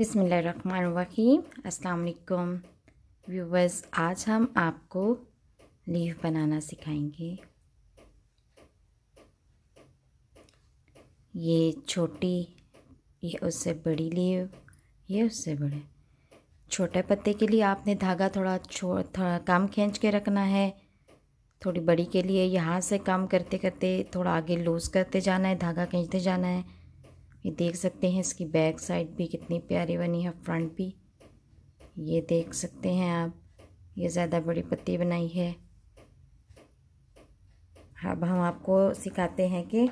बिसमीम अस्सलाम व्यूवर्स आज हम आपको लीफ बनाना सिखाएंगे ये छोटी ये उससे बड़ी लीव ये उससे बड़े छोटे पत्ते के लिए आपने धागा थोड़ा छो थोड़ा कम खींच के रखना है थोड़ी बड़ी के लिए यहाँ से कम करते करते थोड़ा आगे लूज़ करते जाना है धागा खींचते जाना है ये देख सकते हैं इसकी बैक साइड भी कितनी प्यारी बनी है फ्रंट भी ये देख सकते हैं आप ये ज़्यादा बड़ी पत्ती बनाई है अब हम आपको सिखाते हैं कि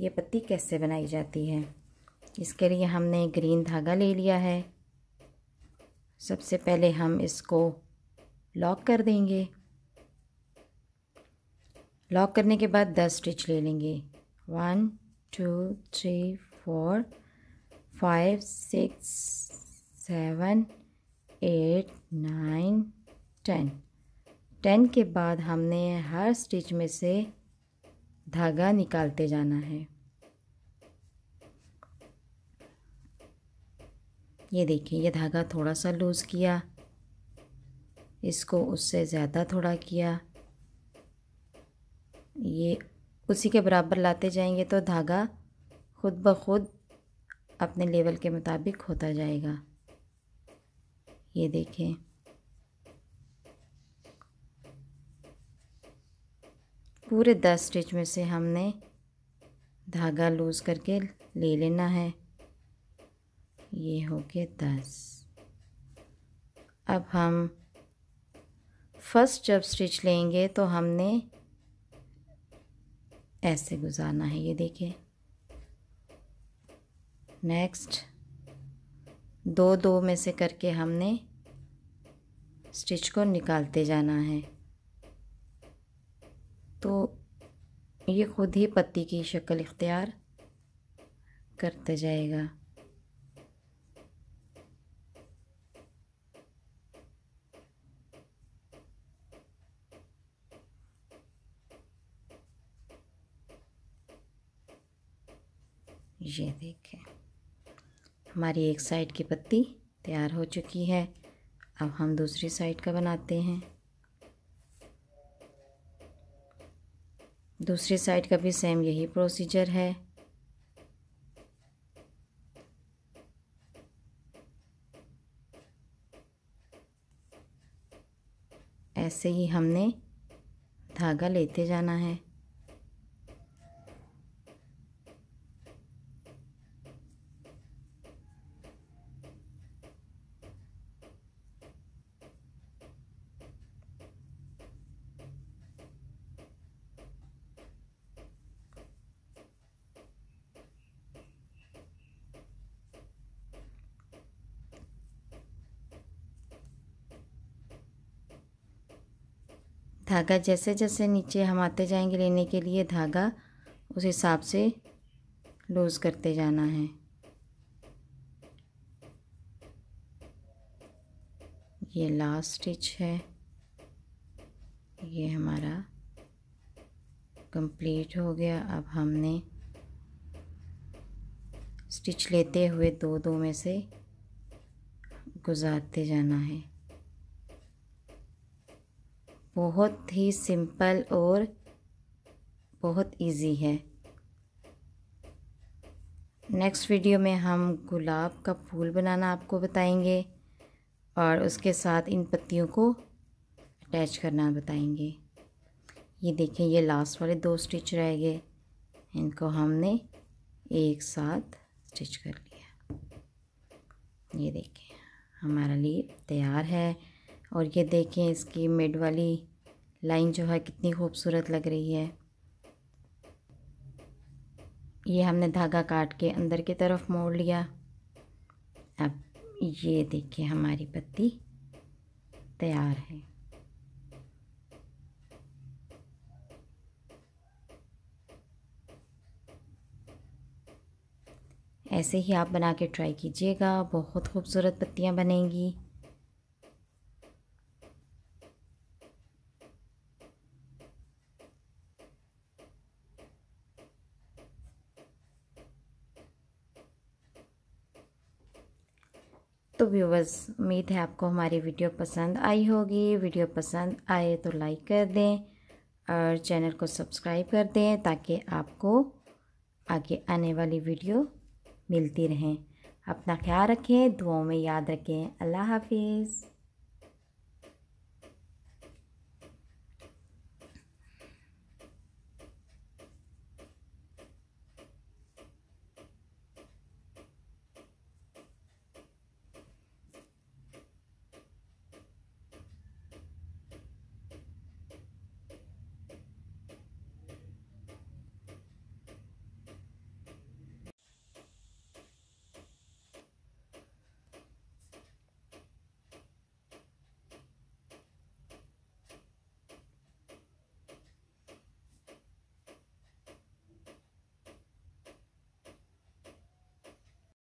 ये पत्ती कैसे बनाई जाती है इसके लिए हमने ग्रीन धागा ले लिया है सबसे पहले हम इसको लॉक कर देंगे लॉक करने के बाद दस स्टिच ले लेंगे one two, three, four, five, six, seven, eight nine ten ten के बाद हमने हर स्टिच में से धागा निकालते जाना है ये देखिए ये धागा थोड़ा सा लूज़ किया इसको उससे ज़्यादा थोड़ा किया ये उसी के बराबर लाते जाएंगे तो धागा खुद ब खुद अपने लेवल के मुताबिक होता जाएगा ये देखें पूरे दस स्टिच में से हमने धागा लूज़ करके ले लेना है ये हो गए दस अब हम फर्स्ट जब स्टिच लेंगे तो हमने ऐसे गुजारना है ये देखिए नेक्स्ट दो दो में से करके हमने स्टिच को निकालते जाना है तो ये ख़ुद ही पत्ती की शक्ल इख्तियार करते जाएगा ये देखें हमारी एक साइड की पत्ती तैयार हो चुकी है अब हम दूसरी साइड का बनाते हैं दूसरी साइड का भी सेम यही प्रोसीजर है ऐसे ही हमने धागा लेते जाना है धागा जैसे जैसे नीचे हम आते जाएंगे लेने के लिए धागा उस हिसाब से लूज़ करते जाना है ये लास्ट स्टिच है ये हमारा कंप्लीट हो गया अब हमने स्टिच लेते हुए दो दो में से गुजारते जाना है बहुत ही सिंपल और बहुत इजी है नेक्स्ट वीडियो में हम गुलाब का फूल बनाना आपको बताएंगे और उसके साथ इन पत्तियों को अटैच करना बताएंगे ये देखें ये लास्ट वाले दो स्टिच रह गए इनको हमने एक साथ स्टिच कर लिया ये देखें हमारा लिए तैयार है और ये देखें इसकी मिड वाली लाइन जो है कितनी खूबसूरत लग रही है ये हमने धागा काट के अंदर की तरफ मोड़ लिया अब ये देखिए हमारी पत्ती तैयार है ऐसे ही आप बना के ट्राई कीजिएगा बहुत खूबसूरत पत्तियाँ बनेंगी तो व्यूवर्स उम्मीद है आपको हमारी वीडियो पसंद आई होगी वीडियो पसंद आए तो लाइक कर दें और चैनल को सब्सक्राइब कर दें ताकि आपको आगे आने वाली वीडियो मिलती रहें अपना ख्याल रखें दुआओं में याद रखें अल्लाह हाफिज़